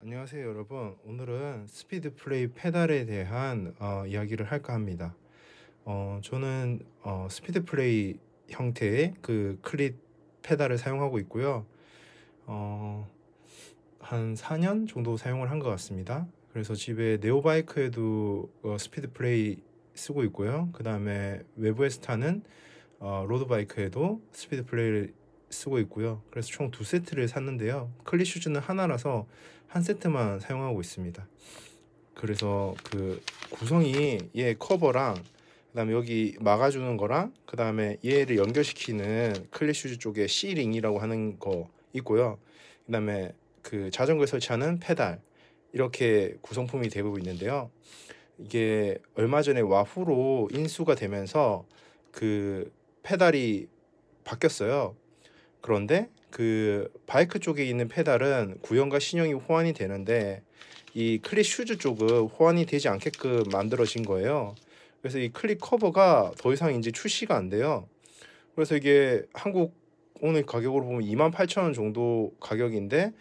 안녕하세요 여러분 오늘은 스피드 플레이 페달에 대한 어, 이야기를 할까 합니다 어, 저는 어, 스피드 플레이 형태의 그 클립 페달을 사용하고 있고요 어, 한 4년 정도 사용을 한 것 같습니다 그래서 집에 네오바이크에도 어, 스피드 플레이 쓰고 있고요 그 다음에 외부에서 타는 어, 로드바이크에도 스피드 플레이를 쓰고 있고요. 그래서 총 두 세트를 샀는데요. 클리 슈즈는 하나라서 한 세트만 사용하고 있습니다. 그래서 그 구성이 얘 커버랑 그다음에 여기 막아주는 거랑 그다음에 얘를 연결시키는 클리 슈즈 쪽에 시링이라고 하는 거 있고요. 그다음에 그 자전거에 설치하는 페달 이렇게 구성품이 되고 있는데요. 이게 얼마 전에 와후로 인수가 되면서 그 페달이 바뀌었어요. 그런데 그 바이크 쪽에 있는 페달은 구형과 신형이 호환이 되는데 이 클릿 슈즈 쪽은 호환이 되지 않게끔 만들어진 거예요. 그래서 이 클릿 커버가 더 이상 이제 출시가 안 돼요. 그래서 이게 한국 오늘 가격으로 보면 2만 8천 원 정도 가격인데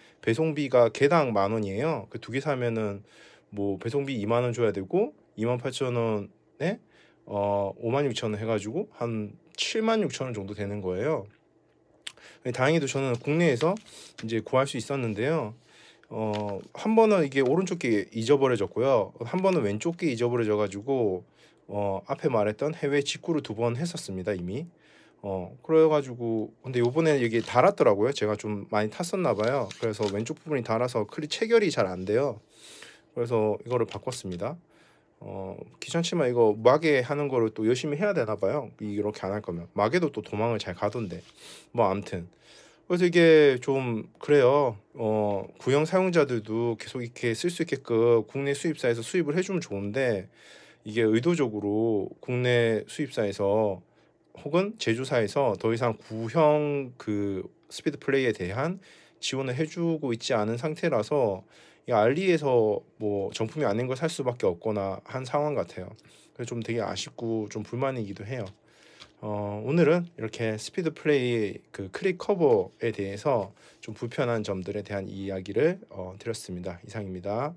배송비가 개당 만 원이에요. 그 두 개 사면은 뭐 배송비 2만 원 줘야 되고 2만 8천 원에 어 5만 6천 원 해가지고 한 7만 6천 원 정도 되는 거예요. 네, 다행히도 저는 국내에서 이제 구할 수 있었는데요. 어, 한 번은 이게 오른쪽 귀 잊어버려졌고요. 한 번은 왼쪽 귀 잊어버려져 가지고 어, 앞에 말했던 해외 직구를 두 번 했었습니다, 이미. 어, 그래 가지고 근데 요번에 여기 달았더라고요. 제가 좀 많이 탔었나 봐요. 그래서 왼쪽 부분이 달아서 클리 체결이 잘 안 돼요. 그래서 이거를 바꿨습니다. 어 귀찮지만 이거 마게 하는 거를 또 열심히 해야 되나 봐요 이렇게 안 할 거면 마게도또 도망을 잘 가던데 뭐 암튼 그래서 이게 좀 그래요 어 구형 사용자들도 계속 이렇게 쓸 수 있게끔 국내 수입사에서 수입을 해주면 좋은데 이게 의도적으로 국내 수입사에서 혹은 제조사에서 더 이상 구형 그 스피드 플레이에 대한 지원을 해주고 있지 않은 상태라서 이 알리에서 뭐 정품이 아닌 걸 살 수밖에 없거나 한 상황 같아요. 그래서 좀 되게 아쉽고 좀 불만이기도 해요. 어, 오늘은 이렇게 스피드 플레이 그 크릭 커버에 대해서 좀 불편한 점들에 대한 이야기를 어, 드렸습니다. 이상입니다.